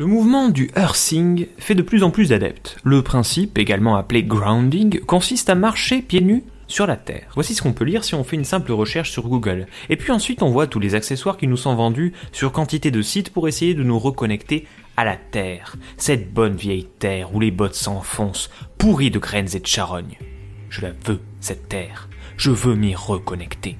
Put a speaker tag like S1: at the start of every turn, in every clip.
S1: Le mouvement du earthing fait de plus en plus d'adeptes. Le principe, également appelé grounding, consiste à marcher pieds nus sur la Terre. Voici ce qu'on peut lire si on fait une simple recherche sur Google. Et puis ensuite, on voit tous les accessoires qui nous sont vendus sur quantité de sites pour essayer de nous reconnecter à la Terre. Cette bonne vieille Terre où les bottes s'enfoncent, pourries de graines et de charognes. Je la veux, cette Terre. Je veux m'y reconnecter.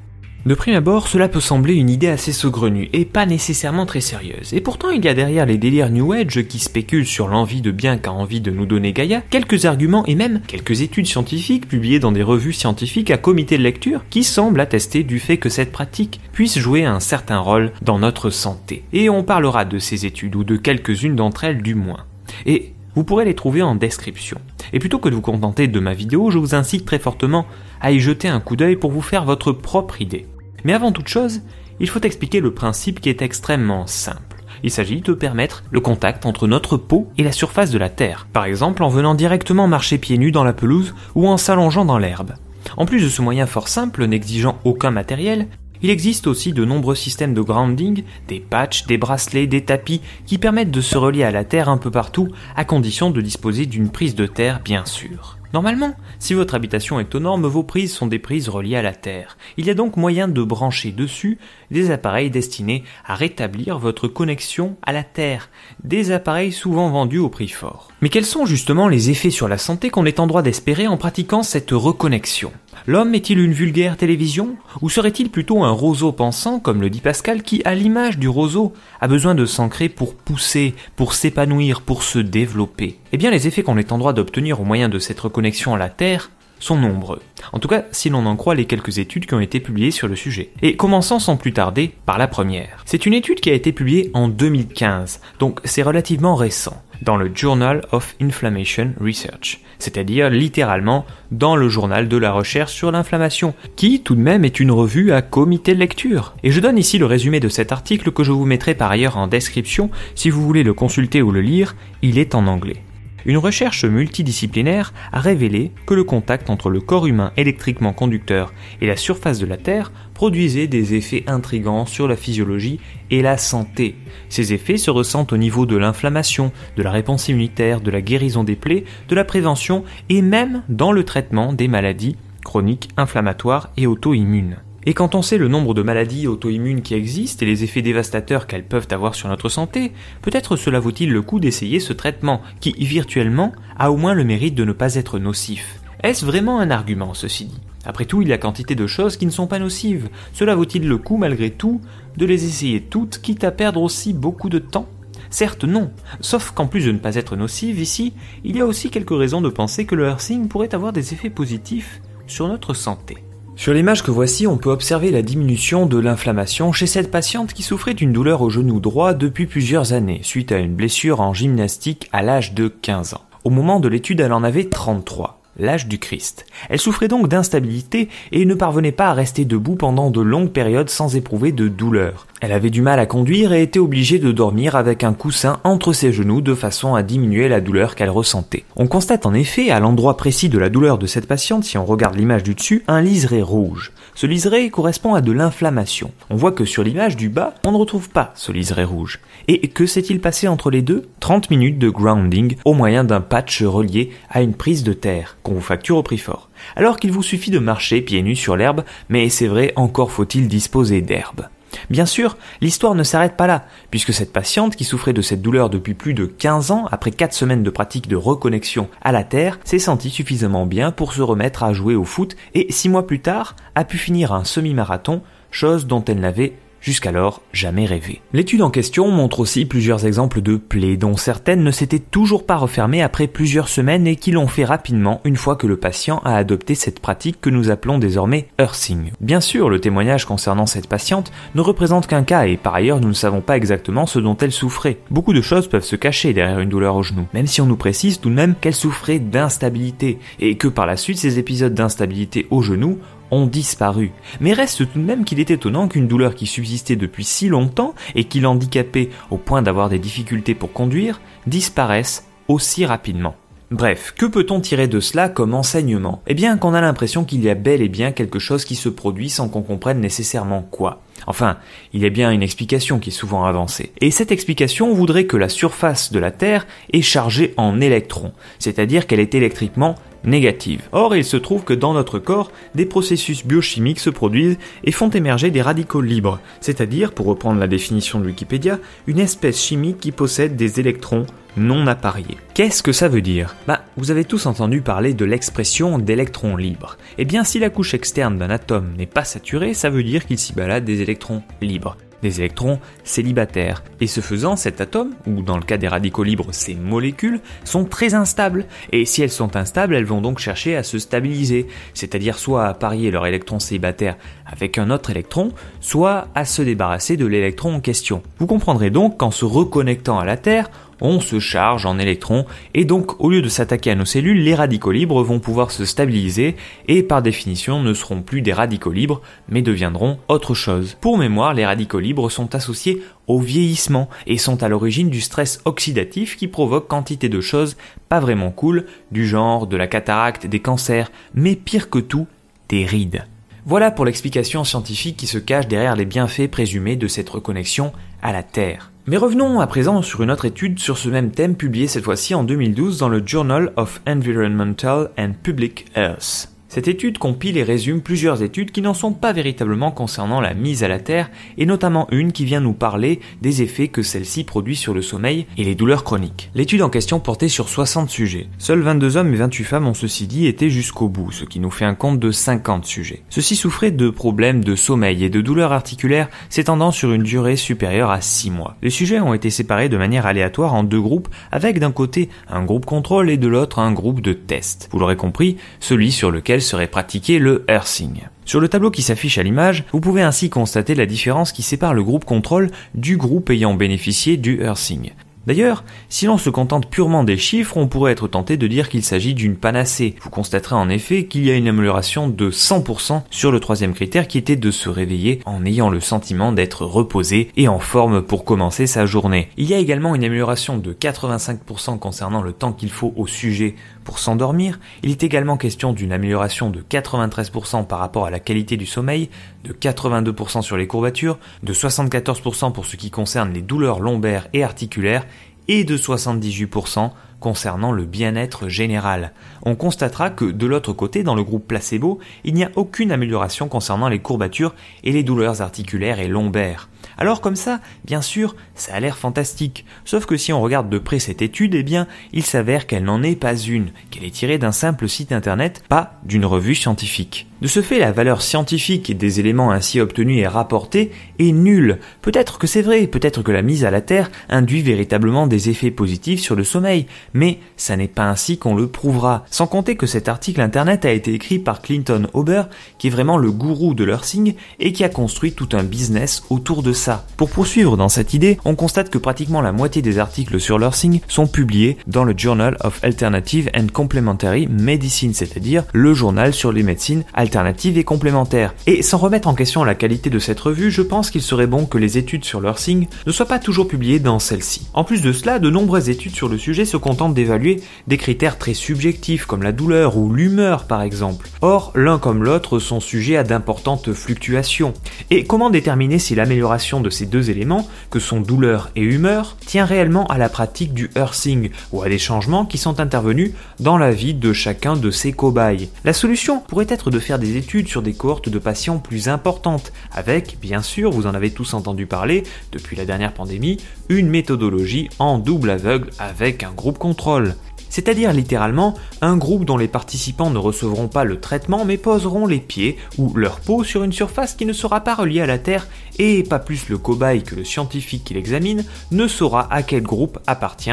S1: De prime abord, cela peut sembler une idée assez saugrenue et pas nécessairement très sérieuse. Et pourtant, il y a derrière les délires New Age qui spéculent sur l'envie de bien qu'a envie de nous donner Gaïa, quelques arguments et même quelques études scientifiques publiées dans des revues scientifiques à comité de lecture qui semblent attester du fait que cette pratique puisse jouer un certain rôle dans notre santé. Et on parlera de ces études ou de quelques-unes d'entre elles du moins. Et vous pourrez les trouver en description. Et plutôt que de vous contenter de ma vidéo, je vous incite très fortement à y jeter un coup d'œil pour vous faire votre propre idée. Mais avant toute chose, il faut expliquer le principe qui est extrêmement simple. Il s'agit de permettre le contact entre notre peau et la surface de la terre, par exemple en venant directement marcher pieds nus dans la pelouse ou en s'allongeant dans l'herbe. En plus de ce moyen fort simple, n'exigeant aucun matériel, il existe aussi de nombreux systèmes de grounding, des patchs, des bracelets, des tapis, qui permettent de se relier à la terre un peu partout, à condition de disposer d'une prise de terre bien sûr. Normalement, si votre habitation est aux normes, vos prises sont des prises reliées à la Terre. Il y a donc moyen de brancher dessus des appareils destinés à rétablir votre connexion à la Terre, des appareils souvent vendus au prix fort. Mais quels sont justement les effets sur la santé qu'on est en droit d'espérer en pratiquant cette reconnexion L'homme est-il une vulgaire télévision Ou serait-il plutôt un roseau pensant, comme le dit Pascal, qui, à l'image du roseau, a besoin de s'ancrer pour pousser, pour s'épanouir, pour se développer Eh bien, les effets qu'on est en droit d'obtenir au moyen de cette reconnexion à la Terre sont nombreux. En tout cas, si l'on en croit les quelques études qui ont été publiées sur le sujet. Et commençons sans plus tarder par la première. C'est une étude qui a été publiée en 2015, donc c'est relativement récent dans le Journal of Inflammation Research, c'est-à-dire littéralement dans le journal de la recherche sur l'inflammation, qui tout de même est une revue à comité de lecture. Et je donne ici le résumé de cet article que je vous mettrai par ailleurs en description si vous voulez le consulter ou le lire, il est en anglais. Une recherche multidisciplinaire a révélé que le contact entre le corps humain électriquement conducteur et la surface de la Terre produisait des effets intrigants sur la physiologie et la santé. Ces effets se ressentent au niveau de l'inflammation, de la réponse immunitaire, de la guérison des plaies, de la prévention et même dans le traitement des maladies chroniques, inflammatoires et auto-immunes. Et quand on sait le nombre de maladies auto-immunes qui existent et les effets dévastateurs qu'elles peuvent avoir sur notre santé, peut-être cela vaut-il le coup d'essayer ce traitement, qui virtuellement a au moins le mérite de ne pas être nocif. Est-ce vraiment un argument, ceci dit Après tout, il y a quantité de choses qui ne sont pas nocives. Cela vaut-il le coup, malgré tout, de les essayer toutes, quitte à perdre aussi beaucoup de temps Certes non, sauf qu'en plus de ne pas être nocive ici, il y a aussi quelques raisons de penser que le hersing pourrait avoir des effets positifs sur notre santé. Sur l'image que voici, on peut observer la diminution de l'inflammation chez cette patiente qui souffrait d'une douleur au genou droit depuis plusieurs années, suite à une blessure en gymnastique à l'âge de 15 ans. Au moment de l'étude, elle en avait 33, l'âge du Christ. Elle souffrait donc d'instabilité et ne parvenait pas à rester debout pendant de longues périodes sans éprouver de douleur. Elle avait du mal à conduire et était obligée de dormir avec un coussin entre ses genoux de façon à diminuer la douleur qu'elle ressentait. On constate en effet, à l'endroit précis de la douleur de cette patiente, si on regarde l'image du dessus, un liseré rouge. Ce liseré correspond à de l'inflammation. On voit que sur l'image du bas, on ne retrouve pas ce liseré rouge. Et que s'est-il passé entre les deux 30 minutes de grounding au moyen d'un patch relié à une prise de terre qu'on vous facture au prix fort. Alors qu'il vous suffit de marcher pieds nus sur l'herbe, mais c'est vrai, encore faut-il disposer d'herbe. Bien sûr, l'histoire ne s'arrête pas là, puisque cette patiente qui souffrait de cette douleur depuis plus de 15 ans, après 4 semaines de pratique de reconnexion à la Terre, s'est sentie suffisamment bien pour se remettre à jouer au foot et 6 mois plus tard a pu finir un semi-marathon, chose dont elle n'avait jusqu'alors jamais rêvé. L'étude en question montre aussi plusieurs exemples de plaies dont certaines ne s'étaient toujours pas refermées après plusieurs semaines et qui l'ont fait rapidement une fois que le patient a adopté cette pratique que nous appelons désormais hearsing. Bien sûr, le témoignage concernant cette patiente ne représente qu'un cas et par ailleurs nous ne savons pas exactement ce dont elle souffrait. Beaucoup de choses peuvent se cacher derrière une douleur au genou, même si on nous précise tout de même qu'elle souffrait d'instabilité et que par la suite ces épisodes d'instabilité au genou ont disparu, mais reste tout de même qu'il est étonnant qu'une douleur qui subsistait depuis si longtemps et qui l'handicapait au point d'avoir des difficultés pour conduire disparaisse aussi rapidement. Bref, que peut-on tirer de cela comme enseignement Eh bien qu'on a l'impression qu'il y a bel et bien quelque chose qui se produit sans qu'on comprenne nécessairement quoi. Enfin, il y a bien une explication qui est souvent avancée. Et cette explication voudrait que la surface de la Terre est chargée en électrons, c'est-à-dire qu'elle est électriquement Négative. Or, il se trouve que dans notre corps, des processus biochimiques se produisent et font émerger des radicaux libres, c'est-à-dire, pour reprendre la définition de Wikipédia, une espèce chimique qui possède des électrons non appariés. Qu'est-ce que ça veut dire Bah, vous avez tous entendu parler de l'expression d'électrons libres. Eh bien, si la couche externe d'un atome n'est pas saturée, ça veut dire qu'il s'y balade des électrons libres des électrons célibataires. Et ce faisant, cet atome, ou dans le cas des radicaux libres, ces molécules, sont très instables. Et si elles sont instables, elles vont donc chercher à se stabiliser, c'est-à-dire soit à parier leur électron célibataire avec un autre électron, soit à se débarrasser de l'électron en question. Vous comprendrez donc qu'en se reconnectant à la Terre, on se charge en électrons, et donc au lieu de s'attaquer à nos cellules, les radicaux libres vont pouvoir se stabiliser, et par définition ne seront plus des radicaux libres, mais deviendront autre chose. Pour mémoire, les radicaux libres sont associés au vieillissement, et sont à l'origine du stress oxydatif qui provoque quantité de choses pas vraiment cool, du genre de la cataracte, des cancers, mais pire que tout, des rides. Voilà pour l'explication scientifique qui se cache derrière les bienfaits présumés de cette reconnexion à la Terre. Mais revenons à présent sur une autre étude sur ce même thème publiée cette fois-ci en 2012 dans le Journal of Environmental and Public Health. Cette étude compile et résume plusieurs études qui n'en sont pas véritablement concernant la mise à la terre, et notamment une qui vient nous parler des effets que celle-ci produit sur le sommeil et les douleurs chroniques. L'étude en question portait sur 60 sujets. Seuls 22 hommes et 28 femmes ont ceci dit été jusqu'au bout, ce qui nous fait un compte de 50 sujets. Ceux-ci souffraient de problèmes de sommeil et de douleurs articulaires s'étendant sur une durée supérieure à 6 mois. Les sujets ont été séparés de manière aléatoire en deux groupes, avec d'un côté un groupe contrôle et de l'autre un groupe de test. Vous l'aurez compris, celui sur lequel serait pratiqué le earthing. Sur le tableau qui s'affiche à l'image, vous pouvez ainsi constater la différence qui sépare le groupe contrôle du groupe ayant bénéficié du earthing. D'ailleurs, si l'on se contente purement des chiffres, on pourrait être tenté de dire qu'il s'agit d'une panacée. Vous constaterez en effet qu'il y a une amélioration de 100% sur le troisième critère qui était de se réveiller en ayant le sentiment d'être reposé et en forme pour commencer sa journée. Il y a également une amélioration de 85% concernant le temps qu'il faut au sujet pour s'endormir. Il est également question d'une amélioration de 93% par rapport à la qualité du sommeil, de 82% sur les courbatures, de 74% pour ce qui concerne les douleurs lombaires et articulaires et de 78% concernant le bien-être général. On constatera que de l'autre côté, dans le groupe placebo, il n'y a aucune amélioration concernant les courbatures et les douleurs articulaires et lombaires. Alors comme ça, bien sûr, ça a l'air fantastique, sauf que si on regarde de près cette étude, eh bien, il s'avère qu'elle n'en est pas une, qu'elle est tirée d'un simple site internet, pas d'une revue scientifique. De ce fait, la valeur scientifique des éléments ainsi obtenus et rapportés est nulle. Peut-être que c'est vrai, peut-être que la mise à la Terre induit véritablement des effets positifs sur le sommeil, mais ça n'est pas ainsi qu'on le prouvera. Sans compter que cet article internet a été écrit par Clinton Ober, qui est vraiment le gourou de l'ursing et qui a construit tout un business autour de ça. Pour poursuivre dans cette idée, on constate que pratiquement la moitié des articles sur l'ursing sont publiés dans le Journal of Alternative and Complementary Medicine, c'est-à-dire le journal sur les médecines alternatives et complémentaires. Et sans remettre en question la qualité de cette revue, je pense qu'il serait bon que les études sur l'ursing ne soient pas toujours publiées dans celle-ci. En plus de cela, de nombreuses études sur le sujet se comptent, d'évaluer des critères très subjectifs comme la douleur ou l'humeur par exemple. Or, l'un comme l'autre sont sujets à d'importantes fluctuations. Et comment déterminer si l'amélioration de ces deux éléments, que sont douleur et humeur, tient réellement à la pratique du hearsing ou à des changements qui sont intervenus dans la vie de chacun de ces cobayes La solution pourrait être de faire des études sur des cohortes de patients plus importantes, avec, bien sûr, vous en avez tous entendu parler depuis la dernière pandémie, une méthodologie en double aveugle avec un groupe contrôle, c'est-à-dire littéralement un groupe dont les participants ne recevront pas le traitement mais poseront les pieds ou leur peau sur une surface qui ne sera pas reliée à la Terre et pas plus le cobaye que le scientifique qui l'examine ne saura à quel groupe appartient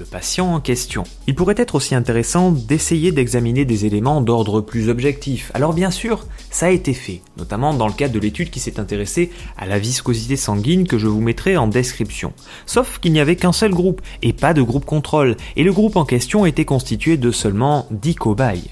S1: le patient en question. Il pourrait être aussi intéressant d'essayer d'examiner des éléments d'ordre plus objectif. Alors bien sûr, ça a été fait, notamment dans le cadre de l'étude qui s'est intéressée à la viscosité sanguine que je vous mettrai en description. Sauf qu'il n'y avait qu'un seul groupe, et pas de groupe contrôle, et le groupe en question était constitué de seulement 10 cobayes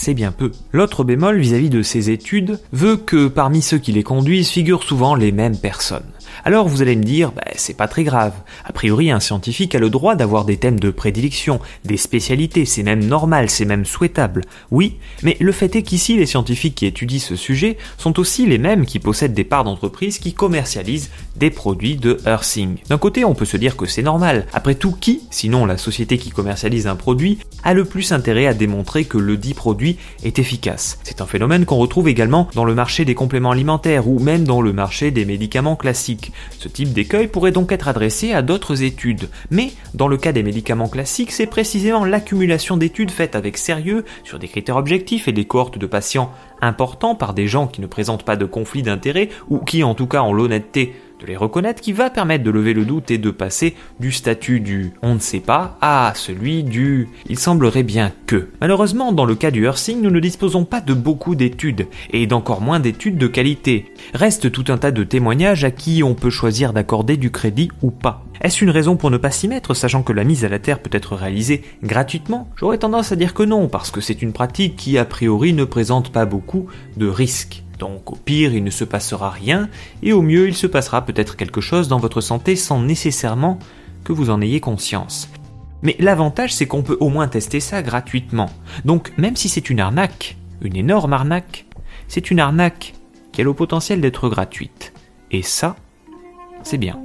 S1: c'est bien peu. L'autre bémol vis-à-vis de ces études veut que parmi ceux qui les conduisent figurent souvent les mêmes personnes. Alors vous allez me dire, bah, c'est pas très grave. A priori, un scientifique a le droit d'avoir des thèmes de prédilection, des spécialités, c'est même normal, c'est même souhaitable. Oui, mais le fait est qu'ici, les scientifiques qui étudient ce sujet sont aussi les mêmes qui possèdent des parts d'entreprise qui commercialisent des produits de earthing. D'un côté, on peut se dire que c'est normal. Après tout, qui, sinon la société qui commercialise un produit, a le plus intérêt à démontrer que le dit produit est efficace. C'est un phénomène qu'on retrouve également dans le marché des compléments alimentaires ou même dans le marché des médicaments classiques. Ce type d'écueil pourrait donc être adressé à d'autres études, mais dans le cas des médicaments classiques, c'est précisément l'accumulation d'études faites avec sérieux sur des critères objectifs et des cohortes de patients importants par des gens qui ne présentent pas de conflit d'intérêts ou qui en tout cas ont l'honnêteté de les reconnaître qui va permettre de lever le doute et de passer du statut du on ne sait pas à celui du il semblerait bien que. Malheureusement, dans le cas du Hersing, nous ne disposons pas de beaucoup d'études et d'encore moins d'études de qualité. Reste tout un tas de témoignages à qui on peut choisir d'accorder du crédit ou pas. Est-ce une raison pour ne pas s'y mettre, sachant que la mise à la terre peut être réalisée gratuitement J'aurais tendance à dire que non, parce que c'est une pratique qui a priori ne présente pas beaucoup de risques. Donc au pire, il ne se passera rien, et au mieux, il se passera peut-être quelque chose dans votre santé sans nécessairement que vous en ayez conscience. Mais l'avantage, c'est qu'on peut au moins tester ça gratuitement. Donc même si c'est une arnaque, une énorme arnaque, c'est une arnaque qui a le potentiel d'être gratuite. Et ça, c'est bien.